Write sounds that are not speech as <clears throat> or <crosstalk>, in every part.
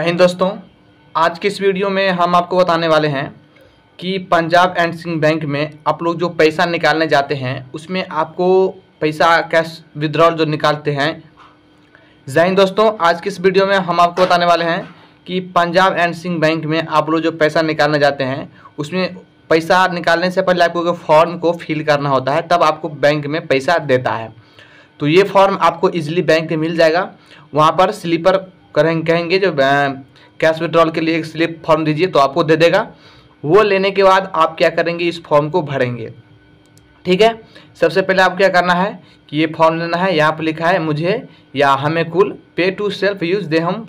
हिंद दोस्तों आज के इस वीडियो में हम आपको बताने वाले हैं कि पंजाब एंड सिंह बैंक में आप लोग जो पैसा निकालने जाते हैं उसमें आपको पैसा कैश विद्रॉल जो निकालते हैं जहन दोस्तों आज के इस वीडियो में हम आपको बताने वाले हैं कि पंजाब एंड सिंह बैंक में आप लोग जो पैसा निकालने जाते हैं उसमें पैसा निकालने से पहले आपको फॉर्म को फिल करना होता है तब आपको बैंक में पैसा देता है तो ये फॉर्म आपको ईजिली बैंक में मिल जाएगा वहाँ पर स्लीपर करेंगे कहेंगे जो कैश विड्रॉल के लिए एक स्लिप फॉर्म दीजिए तो आपको दे देगा वो लेने के बाद आप क्या करेंगे इस फॉर्म को भरेंगे ठीक है सबसे पहले आप क्या करना है कि ये फॉर्म लेना है यहाँ पर लिखा है मुझे या हमें कुल पे टू सेल्फ यूज़ दे हम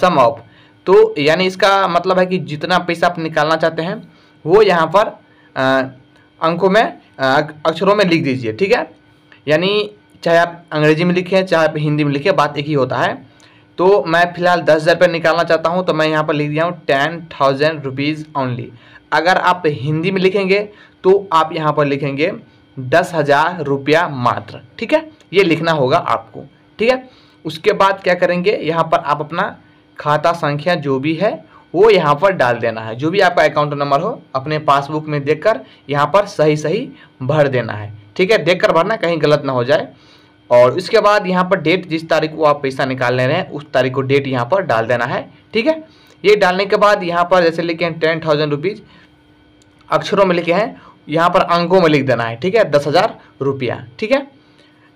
सम ऑफ तो यानी इसका मतलब है कि जितना पैसा आप निकालना चाहते हैं वो यहाँ पर अंकों में अक्षरों में लिख दीजिए ठीक है यानी चाहे आप अंग्रेजी में लिखें चाहे आप हिंदी में लिखें बात एक ही होता है तो मैं फिलहाल दस हज़ार रुपये निकालना चाहता हूँ तो मैं यहाँ पर लिख दिया हूँ टेन थाउजेंड रुपीज़ ओनली अगर आप हिंदी में लिखेंगे तो आप यहाँ पर लिखेंगे दस हज़ार रुपया मात्र ठीक है ये लिखना होगा आपको ठीक है उसके बाद क्या करेंगे यहाँ पर आप अपना खाता संख्या जो भी है वो यहाँ पर डाल देना है जो भी आपका अकाउंट नंबर हो अपने पासबुक में कर यहाँ पर सही सही भर देना है ठीक है कर भरना कहीं गलत ना हो जाए और इसके बाद यहाँ पर डेट जिस तारीख को आप पैसा निकालने रहे हैं उस तारीख को डेट यहाँ पर डाल देना है ठीक है ये डालने के बाद यहाँ पर जैसे लिखे हैं टेन थाउजेंड रुपीज़ अक्षरों में लिखे हैं यहाँ पर अंकों में लिख देना है ठीक है दस हज़ार रुपया ठीक है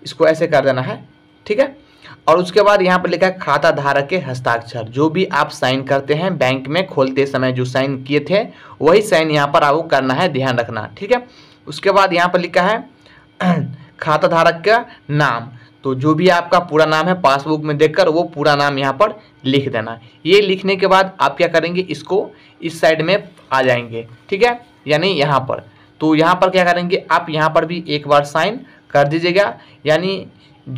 इसको ऐसे कर देना है ठीक है और उसके बाद यहाँ पर लिखा है खाता धारक के हस्ताक्षर जो भी आप साइन करते हैं बैंक में खोलते समय जो साइन किए थे वही साइन यहाँ पर आपको करना है ध्यान रखना ठीक है उसके बाद यहाँ पर लिखा है <clears throat> खाता धारक का नाम तो जो भी आपका पूरा नाम है पासबुक में देखकर वो पूरा नाम यहाँ पर लिख देना ये लिखने के बाद आप क्या करेंगे इसको इस साइड में आ जाएंगे ठीक है यानी यहाँ पर तो यहाँ पर क्या करेंगे आप यहाँ पर भी एक बार साइन कर दीजिएगा यानी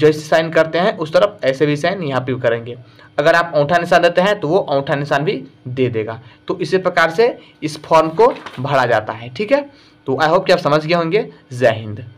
जैसे साइन करते हैं उस तरफ ऐसे भी साइन यहाँ पे करेंगे अगर आप औंठा निशान देते हैं तो वो औंठा निशान भी दे देगा तो इसी प्रकार से इस फॉर्म को भरा जाता है ठीक है तो आई होप कि आप समझ गए होंगे जय हिंद